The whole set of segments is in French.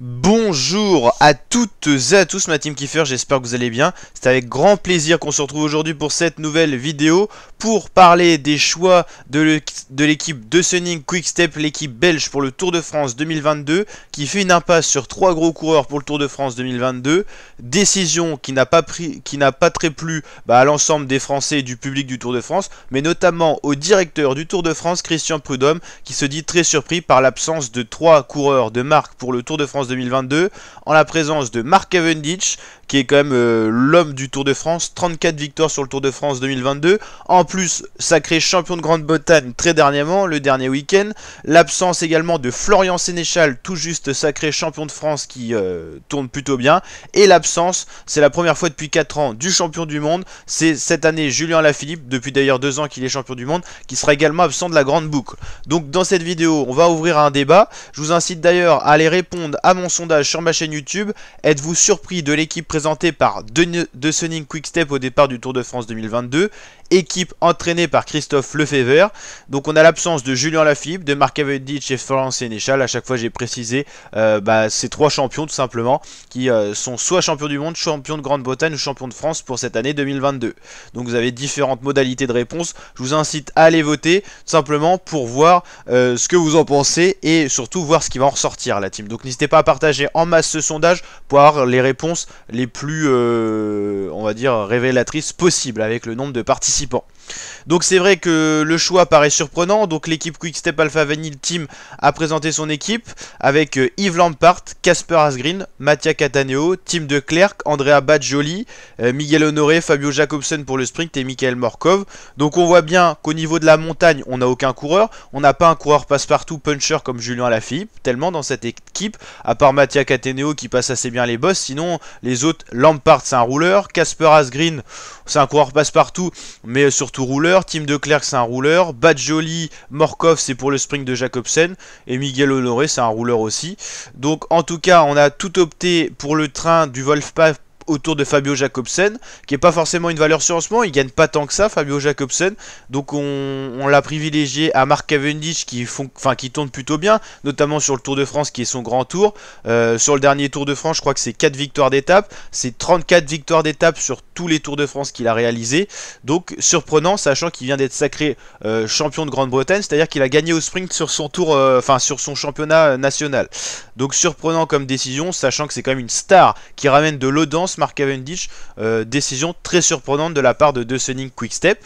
Bonjour à toutes et à tous ma team Kiffer, j'espère que vous allez bien. C'est avec grand plaisir qu'on se retrouve aujourd'hui pour cette nouvelle vidéo pour parler des choix de l'équipe de Sunning Quickstep, l'équipe belge pour le Tour de France 2022 qui fait une impasse sur trois gros coureurs pour le Tour de France 2022. Décision qui n'a pas, pris, qui pas très plu bah, à l'ensemble des Français et du public du Tour de France, mais notamment au directeur du Tour de France, Christian Prudhomme, qui se dit très surpris par l'absence de trois coureurs de marque pour le Tour de France 2022 en la présence de Mark Cavendish, qui est quand même euh, l'homme du Tour de France, 34 victoires sur le Tour de France 2022, en plus sacré champion de Grande-Bretagne très dernièrement, le dernier week-end, l'absence également de Florian Sénéchal, tout juste sacré champion de France qui euh, tourne plutôt bien, et l'absence, c'est la première fois depuis 4 ans, du champion du monde, c'est cette année Julien Lafilippe, depuis d'ailleurs 2 ans qu'il est champion du monde, qui sera également absent de la grande boucle. Donc dans cette vidéo, on va ouvrir un débat, je vous incite d'ailleurs à aller répondre à mon sondage sur ma chaîne YouTube, êtes-vous surpris de l'équipe présenté par The Sunning Quickstep au départ du Tour de France 2022 équipe entraînée par Christophe Lefebvre. Donc on a l'absence de Julien Lafibre de Marc Cavendish et Florent Sénéchal. À chaque fois j'ai précisé euh, bah, ces trois champions tout simplement qui euh, sont soit champions du monde, champions de Grande-Bretagne ou champions de France pour cette année 2022. Donc vous avez différentes modalités de réponse. Je vous incite à aller voter tout simplement pour voir euh, ce que vous en pensez et surtout voir ce qui va en ressortir la team. Donc n'hésitez pas à partager en masse ce sondage pour avoir les réponses les plus on va dire révélatrices possibles avec le nombre de participants participants. Donc c'est vrai que le choix paraît surprenant. Donc l'équipe Quickstep Alpha Vanille Team a présenté son équipe avec euh, Yves Lampart, Casper Asgreen, Mattia Cataneo, Tim De Klerk, Andrea Badjoli, euh, Miguel Honoré, Fabio Jacobsen pour le sprint et Michael Morkov. Donc on voit bien qu'au niveau de la montagne, on n'a aucun coureur. On n'a pas un coureur passe-partout puncher comme Julien Lafilippe, tellement dans cette équipe, à part Mattia Cataneo qui passe assez bien les boss, Sinon, les autres, Lampart c'est un rouleur, Casper Asgreen c'est un coureur passe-partout, mais surtout rouleur, Tim De clerc c'est un rouleur, Badjoli, Morkov c'est pour le sprint de Jacobsen, et Miguel Honoré c'est un rouleur aussi. Donc en tout cas on a tout opté pour le train du Wolfpack autour de Fabio Jacobsen, qui n'est pas forcément une valeur sur en ce moment. Il gagne pas tant que ça, Fabio Jacobsen. Donc on, l'a privilégié à Mark Cavendish, qui, font, enfin, qui tourne plutôt bien, notamment sur le Tour de France, qui est son grand tour. Euh, sur le dernier Tour de France, je crois que c'est 4 victoires d'étape. C'est 34 victoires d'étape sur tous les Tours de France qu'il a réalisé. Donc surprenant, sachant qu'il vient d'être sacré euh, champion de Grande-Bretagne, c'est-à-dire qu'il a gagné au sprint sur son tour, euh, enfin sur son championnat national. Donc surprenant comme décision, sachant que c'est quand même une star qui ramène de l'audience Mark Cavendish. Euh, décision très surprenante de la part de deux Quick Quickstep.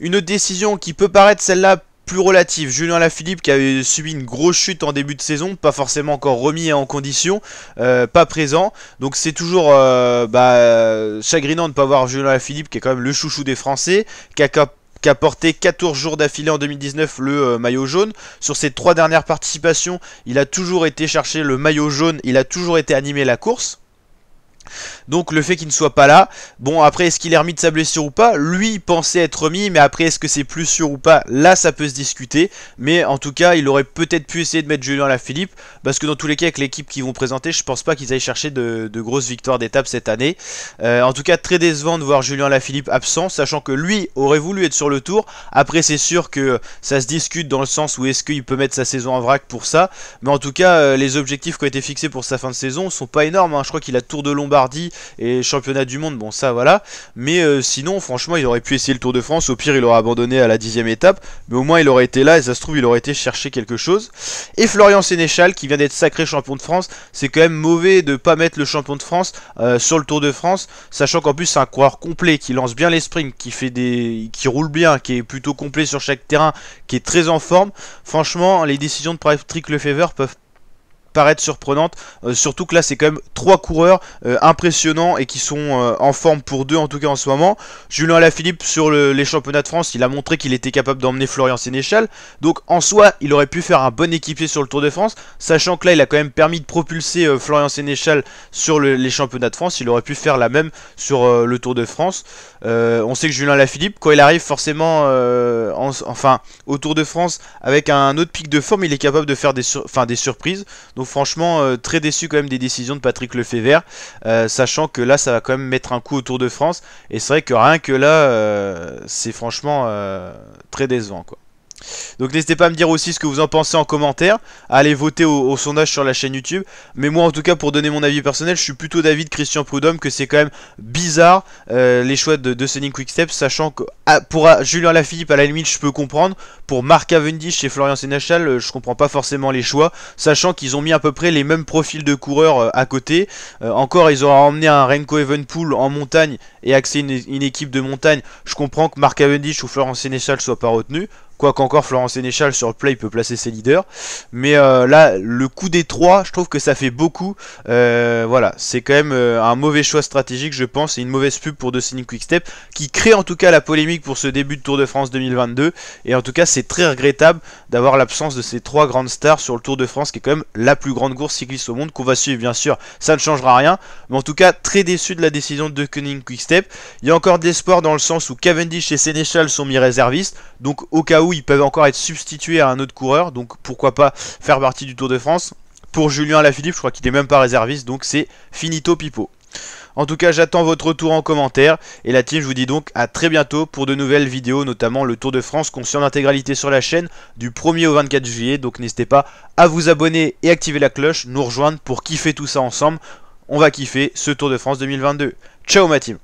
Une décision qui peut paraître celle-là plus relative. Julien Lafilippe qui avait subi une grosse chute en début de saison, pas forcément encore remis en condition, euh, pas présent. Donc c'est toujours euh, bah, chagrinant de ne pas voir Julien Lafilippe qui est quand même le chouchou des Français, qui a porté 14 jours d'affilée en 2019 le maillot jaune. Sur ses trois dernières participations, il a toujours été chercher le maillot jaune, il a toujours été animé la course. Donc le fait qu'il ne soit pas là, bon après est-ce qu'il est remis de sa blessure ou pas Lui pensait être remis mais après est-ce que c'est plus sûr ou pas Là ça peut se discuter mais en tout cas il aurait peut-être pu essayer de mettre Julien la Philippe parce que dans tous les cas avec l'équipe qu'ils vont présenter je pense pas qu'ils aillent chercher de, grosses victoires d'étape cette année. Euh, en tout cas très décevant de voir Julien Philippe absent sachant que lui aurait voulu être sur le tour. Après c'est sûr que ça se discute dans le sens où est-ce qu'il peut mettre sa saison en vrac pour ça mais en tout cas euh, les objectifs qui ont été fixés pour sa fin de saison sont pas énormes. Hein. Je crois qu'il a tour de Lombard et championnat du monde, bon ça voilà. Mais euh, sinon, franchement, il aurait pu essayer le Tour de France. Au pire, il aurait abandonné à la dixième étape. Mais au moins, il aurait été là et ça se trouve, il aurait été chercher quelque chose. Et Florian Sénéchal, qui vient d'être sacré champion de France, c'est quand même mauvais de pas mettre le champion de France euh, sur le Tour de France, sachant qu'en plus c'est un coureur complet qui lance bien les sprints, qui fait des, qui roule bien, qui est plutôt complet sur chaque terrain, qui est très en forme. Franchement, les décisions de Patrick Lefebvre peuvent paraître surprenante. Euh, surtout que là, c'est quand même trois coureurs euh, impressionnants et qui sont euh, en forme pour deux, en tout cas en ce moment. Julien Alaphilippe, sur les championnats de France, il a montré qu'il était capable d'emmener Florian Sénéchal. Donc en soi, il aurait pu faire un bon équipier sur le Tour de France, sachant que là, il a quand même permis de propulser Florian Sénéchal sur les championnats de France. Il aurait pu faire la même sur le Tour de France. on sait que Julien Alaphilippe, quand il arrive forcément enfin au Tour de France avec un autre pic de forme, il est capable de faire des, des surprises. Donc franchement euh, très déçu quand même des décisions de Patrick Lefebvre, euh, sachant que là ça va quand même mettre un coup au Tour de France. Et c'est vrai que rien que là, euh, c'est franchement très décevant quoi. Donc n'hésitez pas à me dire aussi ce que vous en pensez en commentaire, allez voter au, sondage sur la chaîne YouTube. Mais moi en tout cas pour donner mon avis personnel, je suis plutôt d'avis de Christian Prudhomme que c'est quand même bizarre euh, les choix de, de Quickstep, sachant que ah, pour ah, Julien Lafilippe à la limite je peux comprendre, pour Marc Cavendish et Florian Sénéchal euh, je comprends pas forcément les choix, sachant qu'ils ont mis à peu près les mêmes profils de coureurs euh, à côté. encore ils auraient emmené un Renko Evenpool en montagne et axé une, équipe de montagne, je comprends que Marc Cavendish ou Florian Sénéchal soient pas retenus. Quoi qu'encore, Florent Sénéchal sur le play peut placer ses leaders. Mais euh, là, le coup des trois, je trouve que ça fait beaucoup. Euh, voilà, c'est quand même euh, un mauvais choix stratégique, je pense, et une mauvaise pub pour Destiny Quickstep, qui crée en tout cas la polémique pour ce début de Tour de France 2022. Et en tout cas, c'est très regrettable d'avoir l'absence de ces trois grandes stars sur le Tour de France, qui est quand même la plus grande course cycliste au monde, qu'on va suivre bien sûr, ça ne changera rien. Mais en tout cas, très déçu de la décision de Quick Quickstep. Il y a encore de l'espoir dans le sens où Cavendish et Sénéchal sont mis réservistes, donc au cas où ils peuvent encore être substitués à un autre coureur, donc pourquoi pas faire partie du Tour de France. Pour Julien Lafilippe, je crois qu'il n'est même pas réserviste, donc c'est finito pipo. En tout cas, j'attends votre retour en commentaire. Et la team, je vous dis donc à très bientôt pour de nouvelles vidéos, notamment le Tour de France Conscient d'intégralité sur la chaîne du 1er au 24 juillet. Donc n'hésitez pas à vous abonner et activer la cloche, nous rejoindre pour kiffer tout ça ensemble. On va kiffer ce Tour de France 2022. Ciao ma team